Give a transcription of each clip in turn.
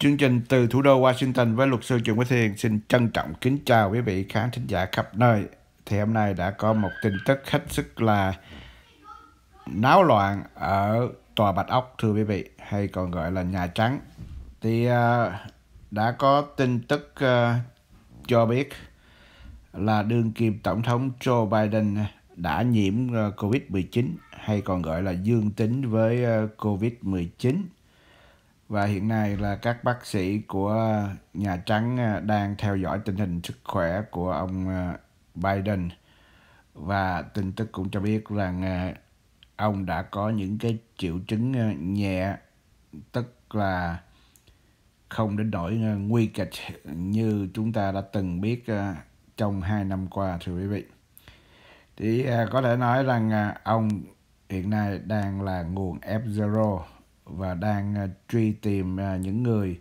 Chương trình từ thủ đô Washington với luật sư Trường Quốc Thiền xin trân trọng kính chào quý vị khán thính giả khắp nơi. Thì hôm nay đã có một tin tức hết sức là náo loạn ở Tòa Bạch Ốc thưa quý vị hay còn gọi là Nhà Trắng. Thì uh, đã có tin tức uh, cho biết là đương kim Tổng thống Joe Biden đã nhiễm uh, à, COVID-19 hay còn gọi là dương tính với uh, COVID-19 và hiện nay là các bác sĩ của Nhà Trắng à, đang theo dõi tình hình sức khỏe của ông à, Biden và tin tức cũng cho biết rằng à, ông đã có những cái triệu chứng nhẹ tức là không đến nỗi nguy kịch như chúng ta đã từng biết trong hai năm qua thưa quý vị thì có thể nói rằng ông hiện nay đang là nguồn F0 và đang à, truy tìm à, những người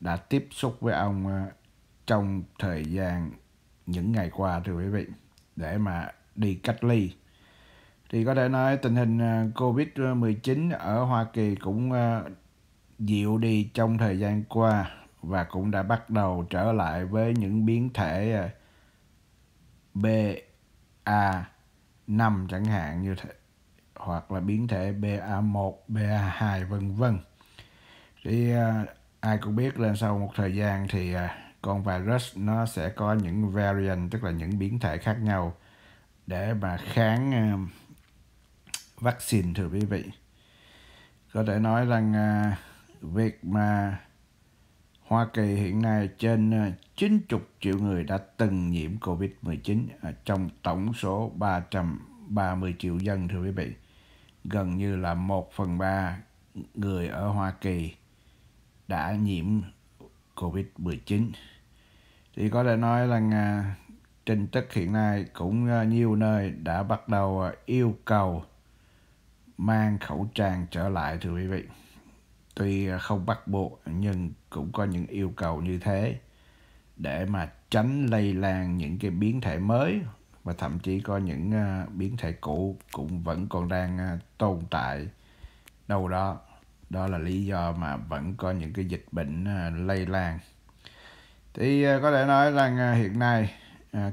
đã tiếp xúc với ông à, trong thời gian những ngày qua thưa quý vị để mà đi cách ly. Thì có thể nói tình hình Covid-19 ở Hoa Kỳ cũng dịu đi trong thời gian qua và cũng đã bắt đầu trở lại với những biến thể BA5 chẳng hạn như thế hoặc là biến thể BA1, BA2 vân vân. Thì à, ai cũng biết là sau một thời gian thì à, con virus nó sẽ có những variant tức là những biến thể khác nhau để mà kháng à, vaccine thưa quý vị. Có thể nói rằng việc mà Hoa Kỳ hiện nay trên 90 triệu người đã từng nhiễm COVID-19 trong tổng số 330 triệu dân thưa quý vị gần như là một phần ba người ở Hoa Kỳ đã nhiễm COVID-19. Thì có thể nói rằng à, trên tức hiện nay cũng à, nhiều nơi đã bắt đầu à, yêu cầu mang khẩu trang trở lại thưa quý vị. Tuy không bắt buộc nhưng cũng có những yêu cầu như thế để mà tránh lây lan những cái biến thể mới và thậm chí có những à, biến thể cũ cũng vẫn còn đang à, tồn tại đâu đó đó là lý do mà vẫn có những cái dịch bệnh à, lây lan thì có thể nói rằng hiện nay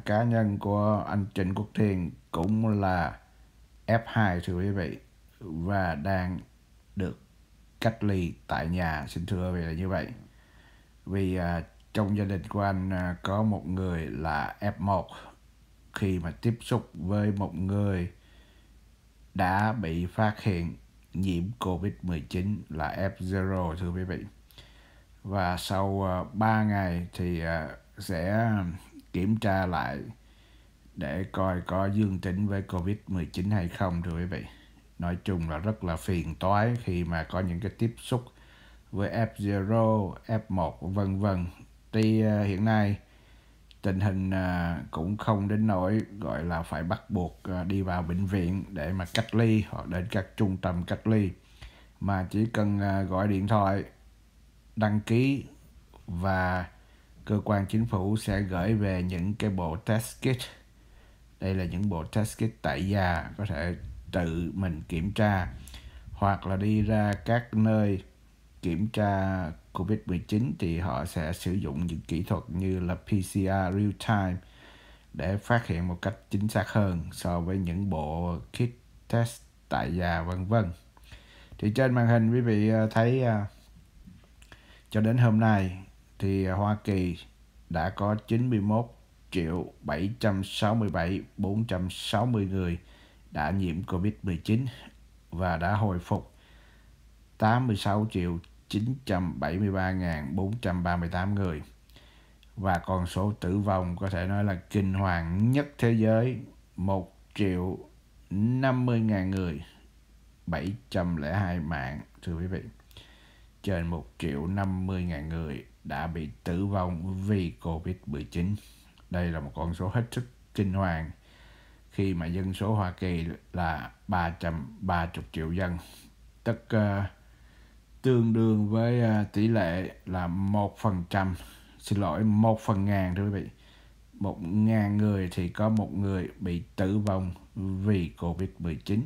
cá nhân của anh Trịnh Quốc Thiên cũng là F2 thưa quý vị và đang được cách ly tại nhà xin thưa vì là như vậy vì uh, trong gia đình của anh uh, có một người là F1 khi mà tiếp xúc với một người đã bị phát hiện nhiễm COVID-19 là F0 thưa quý vị. Và sau 3 ờ, ngày thì ờ, sẽ kiểm tra lại để coi có dương tính với COVID-19 hay không thưa quý vị. Nói chung là rất là phiền toái khi mà có những cái tiếp xúc với F0, F1 vân vân. Tuy ờ, hiện nay tình hình à, cũng không đến nỗi gọi là phải bắt buộc à, đi vào bệnh viện để mà cách ly hoặc đến các trung tâm cách ly mà chỉ cần à, gọi điện thoại đăng ký và cơ quan chính phủ sẽ gửi về những cái bộ test kit đây là những bộ test kit tại nhà có thể tự mình kiểm tra hoặc là đi ra các nơi kiểm tra COVID-19 thì họ sẽ sử dụng những kỹ thuật như là PCR real-time để phát hiện một cách chính xác hơn so với những bộ kit test tại nhà vân vân. Thì trên màn hình quý vị ờ, thấy ờ, cho đến hôm nay thì Hoa Kỳ đã có 91 triệu 767 460 người đã nhiễm Covid-19 và đã hồi phục 86 triệu 973.438 người và con số tử vong có thể nói là kinh hoàng nhất thế giới 1 triệu 50.000 người 702 mạng thưa quý vị trên 1 triệu 50.000 người đã bị tử vong vì Covid-19 đây là một con số hết sức kinh hoàng khi mà dân số Hoa Kỳ là 330 triệu dân tức uh, tương đương với à, tỷ lệ là một phần trăm xin lỗi một phần ngàn thưa quý vị một ngàn người thì có một người bị tử vong vì Covid-19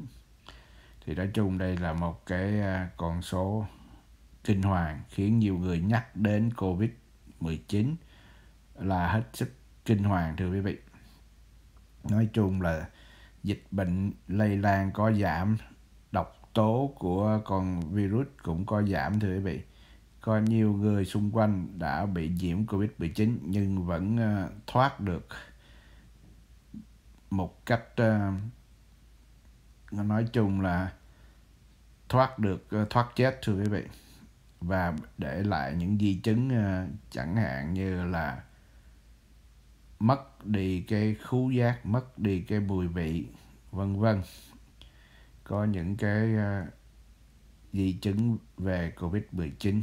thì nói chung đây là một cái à, con số kinh hoàng khiến nhiều người nhắc đến Covid-19 là hết sức kinh hoàng thưa quý vị nói chung là dịch bệnh lây lan có giảm tố của con virus cũng có giảm thưa quý vị. Có nhiều người xung quanh đã bị nhiễm Covid-19 nhưng vẫn ờ, thoát được một cách ờ, nói chung là thoát được ờ, thoát chết thưa quý vị và để lại những di chứng chẳng hạn như là mất đi cái khú giác mất đi cái mùi vị vân vân có những cái ờ, di chứng về Covid-19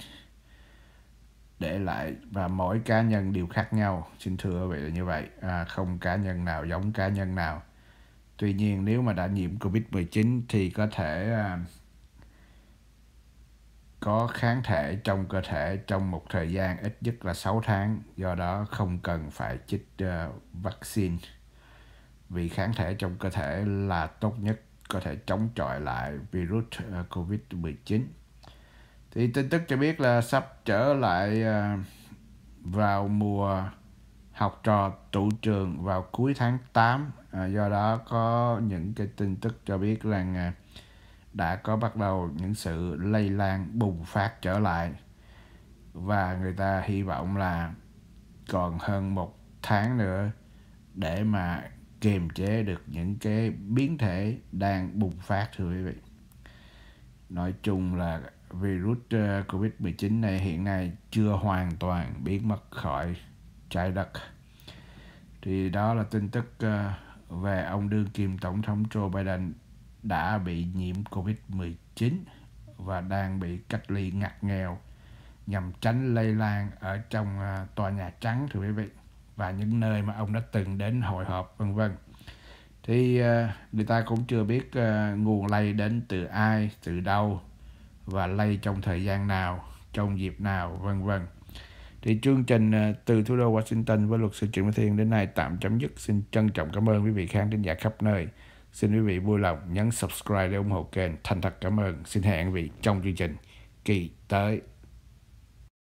để lại và mỗi cá nhân đều khác nhau xin thưa vậy là như vậy à, không cá nhân nào giống cá nhân nào tuy nhiên nếu mà đã nhiễm Covid-19 thì có thể à, có kháng thể trong cơ thể trong một thời gian ít nhất là 6 tháng do đó không cần phải chích uh, vaccine vì kháng thể trong cơ thể là tốt nhất có thể chống chọi lại virus ờ, COVID-19. Thì tin tức cho biết là sắp trở lại ờ, vào mùa học trò tụ trường vào cuối tháng 8. Ờ, do đó có những cái tin tức cho biết rằng đã có bắt đầu những sự lây lan bùng phát trở lại và người ta hy vọng là còn hơn một tháng nữa để mà kiềm chế được những cái biến thể đang bùng phát thưa quý vị. Nói chung là virus ờ, Covid-19 này hiện nay chưa hoàn toàn biến mất khỏi trái đất. Thì đó là tin tức ờ, về ông đương kim tổng thống Joe Biden đã bị nhiễm Covid-19 và đang bị cách ly ngặt nghèo nhằm tránh lây lan ở trong ờ, tòa nhà trắng thưa quý vị và những nơi mà ông đã từng đến hội họp vân vân thì à, người ta cũng chưa biết à, nguồn lây đến từ ai từ đâu và lây trong thời gian nào trong dịp nào vân vân thì chương trình à, từ thủ đô Washington với luật sư Trịnh Minh Thiên đến nay tạm chấm dứt xin trân trọng cảm ơn quý vị khán thính giả khắp nơi xin quý vị vui lòng nhấn subscribe để ủng hộ kênh thành thật cảm ơn xin hẹn quý vị trong chương trình kỳ tới